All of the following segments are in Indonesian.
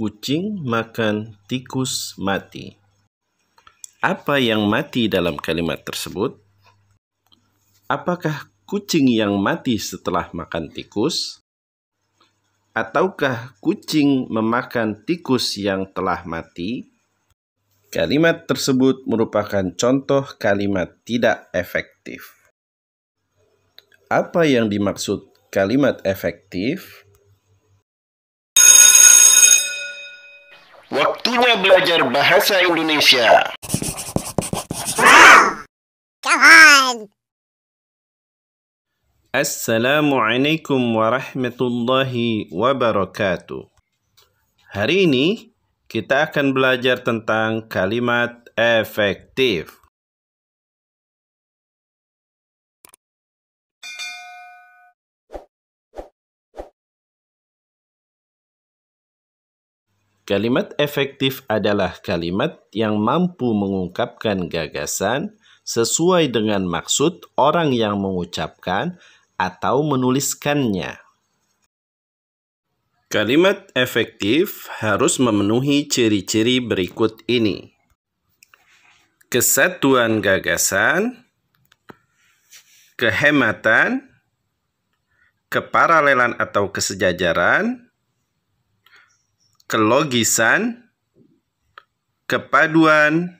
Kucing makan tikus mati. Apa yang mati dalam kalimat tersebut? Apakah kucing yang mati setelah makan tikus? Ataukah kucing memakan tikus yang telah mati? Kalimat tersebut merupakan contoh kalimat tidak efektif. Apa yang dimaksud kalimat efektif? Waktunya belajar bahasa Indonesia. Assalamualaikum warahmatullahi wabarakatuh. Hari ini kita akan belajar tentang kalimat efektif. Kalimat efektif adalah kalimat yang mampu mengungkapkan gagasan sesuai dengan maksud orang yang mengucapkan atau menuliskannya. Kalimat efektif harus memenuhi ciri-ciri berikut ini: kesatuan gagasan, kehematan, keparalelan atau kesejajaran, kelogisan, kepaduan,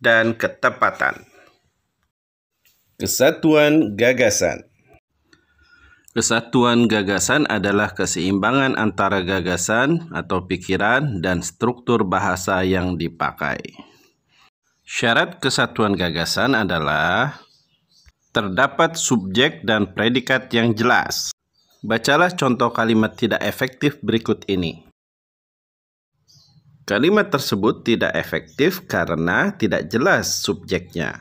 dan ketepatan. Kesatuan gagasan. Kesatuan gagasan adalah keseimbangan antara gagasan atau pikiran dan struktur bahasa yang dipakai. Syarat kesatuan gagasan adalah terdapat subjek dan predikat yang jelas. Bacalah contoh kalimat tidak efektif berikut ini. Kalimat tersebut tidak efektif karena tidak jelas subjeknya.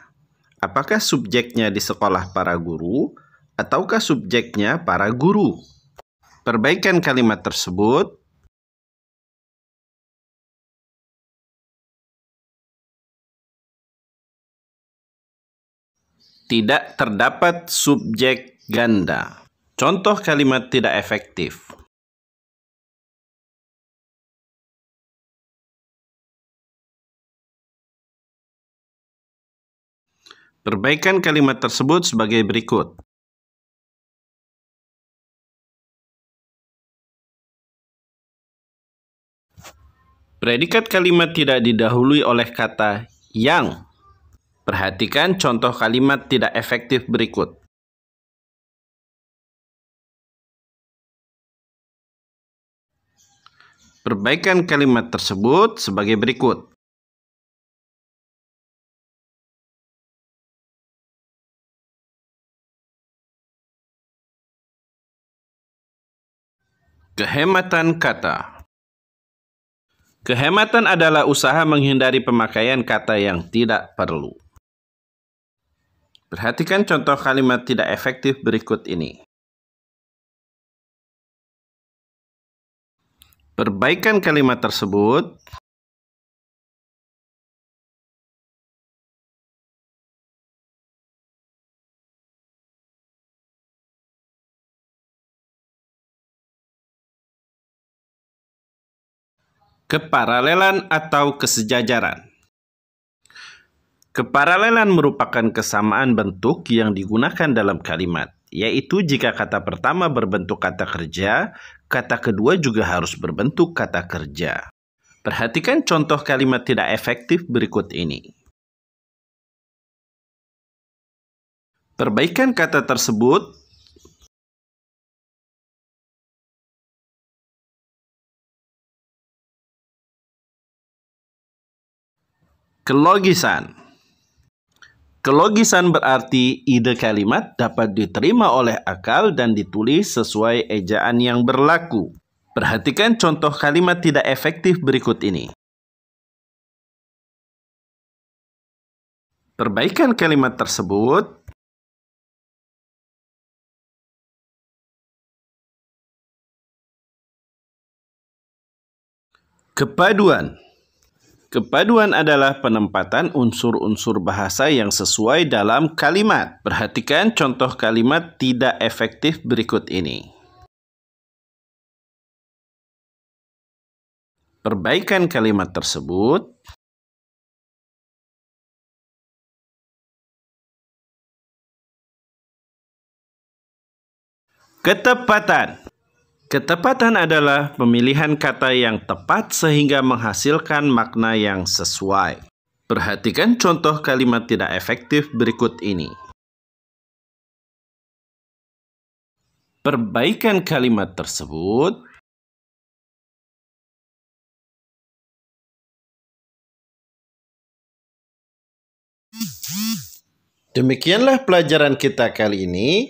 Apakah subjeknya di sekolah para guru ataukah subjeknya para guru? Perbaikan kalimat tersebut. Tidak terdapat subjek ganda. Contoh kalimat tidak efektif. Perbaikan kalimat tersebut sebagai berikut. Predikat kalimat tidak didahului oleh kata yang. Perhatikan contoh kalimat tidak efektif berikut. Perbaikan kalimat tersebut sebagai berikut. Kehematan kata. Kehematan adalah usaha menghindari pemakaian kata yang tidak perlu. Perhatikan contoh kalimat tidak efektif berikut ini. Perbaikan kalimat tersebut Keparalelan atau kesejajaran Keparalelan merupakan kesamaan bentuk yang digunakan dalam kalimat, yaitu jika kata pertama berbentuk kata kerja, kata kedua juga harus berbentuk kata kerja. Perhatikan contoh kalimat tidak efektif berikut ini. Perbaikan kata tersebut Kelogisan Kelogisan berarti ide kalimat dapat diterima oleh akal dan ditulis sesuai ejaan yang berlaku. Perhatikan contoh kalimat tidak efektif berikut ini. Perbaikan kalimat tersebut Kepaduan Kepaduan adalah penempatan unsur-unsur bahasa yang sesuai dalam kalimat. Perhatikan contoh kalimat tidak efektif berikut ini. Perbaikan kalimat tersebut. Ketepatan Ketepatan adalah pemilihan kata yang tepat sehingga menghasilkan makna yang sesuai. Perhatikan contoh kalimat tidak efektif berikut ini. Perbaikan kalimat tersebut Demikianlah pelajaran kita kali ini.